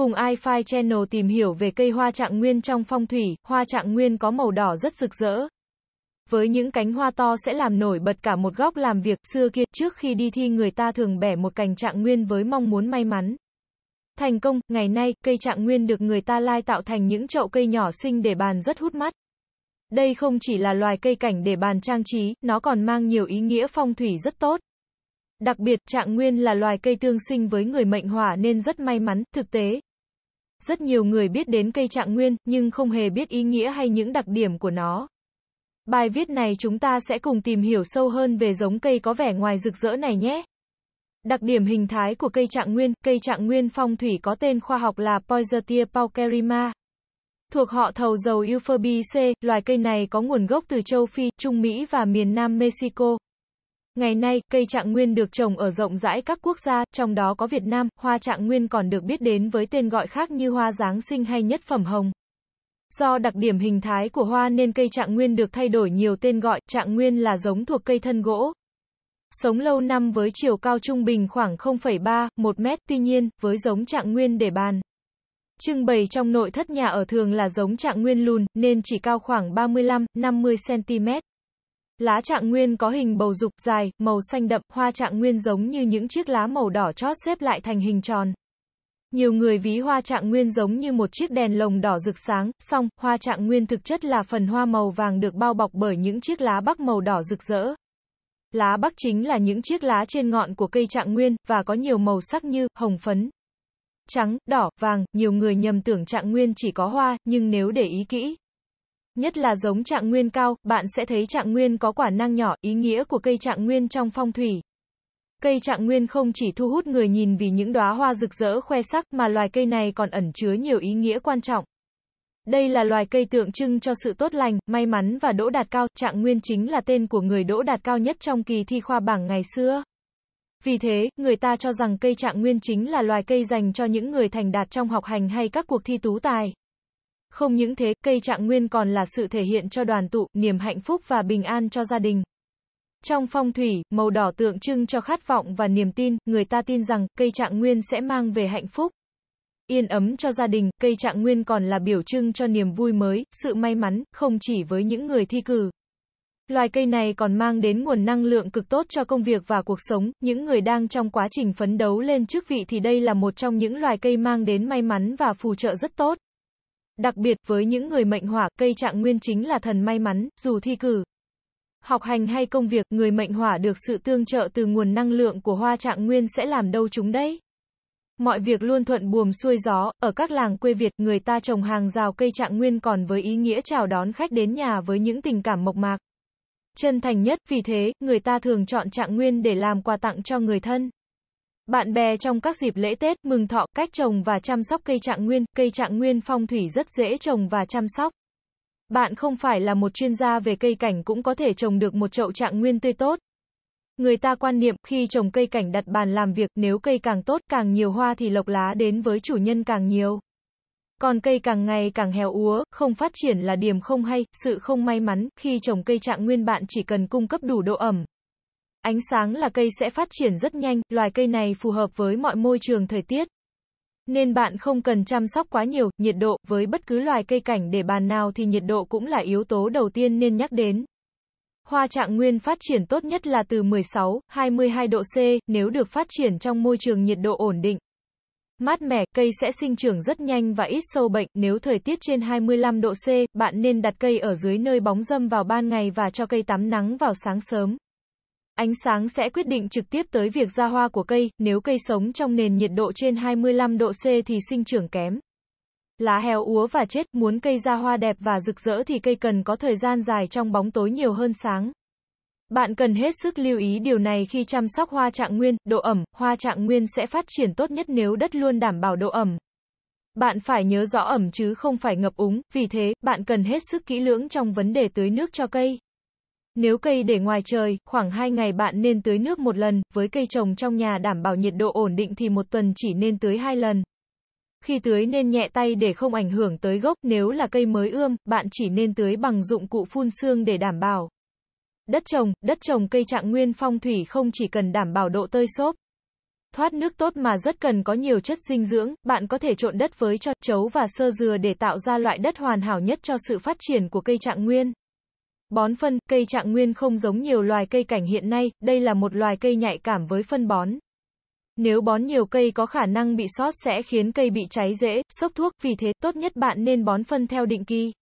Cùng iFi Channel tìm hiểu về cây hoa trạng nguyên trong phong thủy, hoa trạng nguyên có màu đỏ rất rực rỡ. Với những cánh hoa to sẽ làm nổi bật cả một góc làm việc, xưa kia, trước khi đi thi người ta thường bẻ một cành trạng nguyên với mong muốn may mắn. Thành công, ngày nay, cây trạng nguyên được người ta lai tạo thành những chậu cây nhỏ xinh để bàn rất hút mắt. Đây không chỉ là loài cây cảnh để bàn trang trí, nó còn mang nhiều ý nghĩa phong thủy rất tốt. Đặc biệt, trạng nguyên là loài cây tương sinh với người mệnh hỏa nên rất may mắn, thực tế, rất nhiều người biết đến cây trạng nguyên, nhưng không hề biết ý nghĩa hay những đặc điểm của nó. Bài viết này chúng ta sẽ cùng tìm hiểu sâu hơn về giống cây có vẻ ngoài rực rỡ này nhé. Đặc điểm hình thái của cây trạng nguyên, cây trạng nguyên phong thủy có tên khoa học là Poisatia paucerima. Thuộc họ thầu dầu Euphorbiaceae, loài cây này có nguồn gốc từ châu Phi, Trung Mỹ và miền Nam Mexico. Ngày nay, cây trạng nguyên được trồng ở rộng rãi các quốc gia, trong đó có Việt Nam, hoa trạng nguyên còn được biết đến với tên gọi khác như hoa giáng sinh hay nhất phẩm hồng. Do đặc điểm hình thái của hoa nên cây trạng nguyên được thay đổi nhiều tên gọi, trạng nguyên là giống thuộc cây thân gỗ. Sống lâu năm với chiều cao trung bình khoảng 0,3-1 mét, tuy nhiên, với giống trạng nguyên để bàn. Trưng bày trong nội thất nhà ở thường là giống trạng nguyên lùn, nên chỉ cao khoảng 35-50 cm. Lá trạng nguyên có hình bầu dục dài, màu xanh đậm, hoa trạng nguyên giống như những chiếc lá màu đỏ chót xếp lại thành hình tròn. Nhiều người ví hoa trạng nguyên giống như một chiếc đèn lồng đỏ rực sáng, song, hoa trạng nguyên thực chất là phần hoa màu vàng được bao bọc bởi những chiếc lá bắc màu đỏ rực rỡ. Lá bắc chính là những chiếc lá trên ngọn của cây trạng nguyên, và có nhiều màu sắc như, hồng phấn, trắng, đỏ, vàng, nhiều người nhầm tưởng trạng nguyên chỉ có hoa, nhưng nếu để ý kỹ, Nhất là giống trạng nguyên cao, bạn sẽ thấy trạng nguyên có quả năng nhỏ, ý nghĩa của cây trạng nguyên trong phong thủy. Cây trạng nguyên không chỉ thu hút người nhìn vì những đóa hoa rực rỡ khoe sắc mà loài cây này còn ẩn chứa nhiều ý nghĩa quan trọng. Đây là loài cây tượng trưng cho sự tốt lành, may mắn và đỗ đạt cao, trạng nguyên chính là tên của người đỗ đạt cao nhất trong kỳ thi khoa bảng ngày xưa. Vì thế, người ta cho rằng cây trạng nguyên chính là loài cây dành cho những người thành đạt trong học hành hay các cuộc thi tú tài. Không những thế, cây trạng nguyên còn là sự thể hiện cho đoàn tụ, niềm hạnh phúc và bình an cho gia đình. Trong phong thủy, màu đỏ tượng trưng cho khát vọng và niềm tin, người ta tin rằng cây trạng nguyên sẽ mang về hạnh phúc. Yên ấm cho gia đình, cây trạng nguyên còn là biểu trưng cho niềm vui mới, sự may mắn, không chỉ với những người thi cử. Loài cây này còn mang đến nguồn năng lượng cực tốt cho công việc và cuộc sống, những người đang trong quá trình phấn đấu lên chức vị thì đây là một trong những loài cây mang đến may mắn và phù trợ rất tốt. Đặc biệt, với những người mệnh hỏa, cây trạng nguyên chính là thần may mắn, dù thi cử, học hành hay công việc, người mệnh hỏa được sự tương trợ từ nguồn năng lượng của hoa trạng nguyên sẽ làm đâu chúng đấy. Mọi việc luôn thuận buồm xuôi gió, ở các làng quê Việt, người ta trồng hàng rào cây trạng nguyên còn với ý nghĩa chào đón khách đến nhà với những tình cảm mộc mạc. Chân thành nhất, vì thế, người ta thường chọn trạng nguyên để làm quà tặng cho người thân bạn bè trong các dịp lễ Tết, mừng thọ, cách trồng và chăm sóc cây trạng nguyên, cây trạng nguyên phong thủy rất dễ trồng và chăm sóc. Bạn không phải là một chuyên gia về cây cảnh cũng có thể trồng được một chậu trạng nguyên tươi tốt. Người ta quan niệm khi trồng cây cảnh đặt bàn làm việc, nếu cây càng tốt càng nhiều hoa thì lộc lá đến với chủ nhân càng nhiều. Còn cây càng ngày càng héo úa, không phát triển là điểm không hay, sự không may mắn, khi trồng cây trạng nguyên bạn chỉ cần cung cấp đủ độ ẩm, Ánh sáng là cây sẽ phát triển rất nhanh, loài cây này phù hợp với mọi môi trường thời tiết. Nên bạn không cần chăm sóc quá nhiều, nhiệt độ, với bất cứ loài cây cảnh để bàn nào thì nhiệt độ cũng là yếu tố đầu tiên nên nhắc đến. Hoa trạng nguyên phát triển tốt nhất là từ 16, 22 độ C, nếu được phát triển trong môi trường nhiệt độ ổn định. Mát mẻ, cây sẽ sinh trưởng rất nhanh và ít sâu bệnh, nếu thời tiết trên 25 độ C, bạn nên đặt cây ở dưới nơi bóng râm vào ban ngày và cho cây tắm nắng vào sáng sớm. Ánh sáng sẽ quyết định trực tiếp tới việc ra hoa của cây, nếu cây sống trong nền nhiệt độ trên 25 độ C thì sinh trưởng kém. Lá heo úa và chết, muốn cây ra hoa đẹp và rực rỡ thì cây cần có thời gian dài trong bóng tối nhiều hơn sáng. Bạn cần hết sức lưu ý điều này khi chăm sóc hoa trạng nguyên, độ ẩm, hoa trạng nguyên sẽ phát triển tốt nhất nếu đất luôn đảm bảo độ ẩm. Bạn phải nhớ rõ ẩm chứ không phải ngập úng, vì thế, bạn cần hết sức kỹ lưỡng trong vấn đề tưới nước cho cây. Nếu cây để ngoài trời, khoảng 2 ngày bạn nên tưới nước một lần, với cây trồng trong nhà đảm bảo nhiệt độ ổn định thì một tuần chỉ nên tưới hai lần. Khi tưới nên nhẹ tay để không ảnh hưởng tới gốc, nếu là cây mới ươm, bạn chỉ nên tưới bằng dụng cụ phun xương để đảm bảo. Đất trồng, đất trồng cây trạng nguyên phong thủy không chỉ cần đảm bảo độ tơi xốp, thoát nước tốt mà rất cần có nhiều chất dinh dưỡng, bạn có thể trộn đất với cho chấu và sơ dừa để tạo ra loại đất hoàn hảo nhất cho sự phát triển của cây trạng nguyên. Bón phân, cây trạng nguyên không giống nhiều loài cây cảnh hiện nay, đây là một loài cây nhạy cảm với phân bón. Nếu bón nhiều cây có khả năng bị sót sẽ khiến cây bị cháy dễ, sốc thuốc, vì thế tốt nhất bạn nên bón phân theo định kỳ.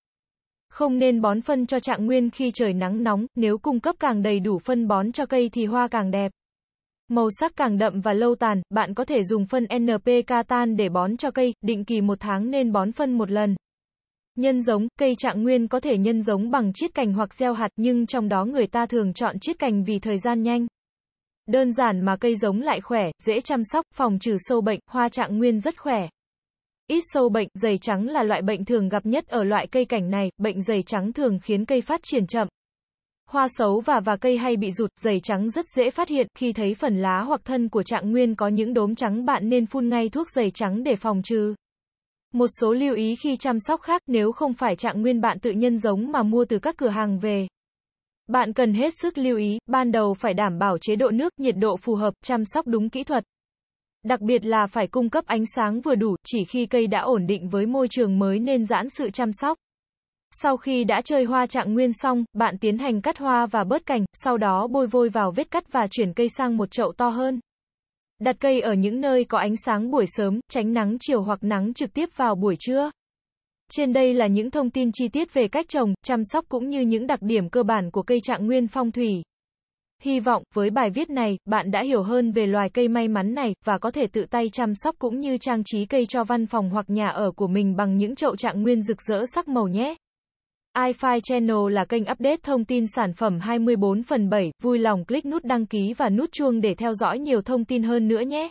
Không nên bón phân cho trạng nguyên khi trời nắng nóng, nếu cung cấp càng đầy đủ phân bón cho cây thì hoa càng đẹp. Màu sắc càng đậm và lâu tàn, bạn có thể dùng phân NPK tan để bón cho cây, định kỳ một tháng nên bón phân một lần. Nhân giống, cây trạng nguyên có thể nhân giống bằng chiết cành hoặc gieo hạt, nhưng trong đó người ta thường chọn chiết cành vì thời gian nhanh. Đơn giản mà cây giống lại khỏe, dễ chăm sóc, phòng trừ sâu bệnh, hoa trạng nguyên rất khỏe. Ít sâu bệnh, dày trắng là loại bệnh thường gặp nhất ở loại cây cảnh này, bệnh dày trắng thường khiến cây phát triển chậm. Hoa xấu và và cây hay bị rụt, dày trắng rất dễ phát hiện, khi thấy phần lá hoặc thân của trạng nguyên có những đốm trắng bạn nên phun ngay thuốc dày trắng để phòng trừ. Một số lưu ý khi chăm sóc khác nếu không phải trạng nguyên bạn tự nhân giống mà mua từ các cửa hàng về. Bạn cần hết sức lưu ý, ban đầu phải đảm bảo chế độ nước, nhiệt độ phù hợp, chăm sóc đúng kỹ thuật. Đặc biệt là phải cung cấp ánh sáng vừa đủ, chỉ khi cây đã ổn định với môi trường mới nên giãn sự chăm sóc. Sau khi đã chơi hoa trạng nguyên xong, bạn tiến hành cắt hoa và bớt cành, sau đó bôi vôi vào vết cắt và chuyển cây sang một chậu to hơn. Đặt cây ở những nơi có ánh sáng buổi sớm, tránh nắng chiều hoặc nắng trực tiếp vào buổi trưa. Trên đây là những thông tin chi tiết về cách trồng, chăm sóc cũng như những đặc điểm cơ bản của cây trạng nguyên phong thủy. Hy vọng, với bài viết này, bạn đã hiểu hơn về loài cây may mắn này, và có thể tự tay chăm sóc cũng như trang trí cây cho văn phòng hoặc nhà ở của mình bằng những chậu trạng nguyên rực rỡ sắc màu nhé iFi Channel là kênh update thông tin sản phẩm 24 phần 7, vui lòng click nút đăng ký và nút chuông để theo dõi nhiều thông tin hơn nữa nhé.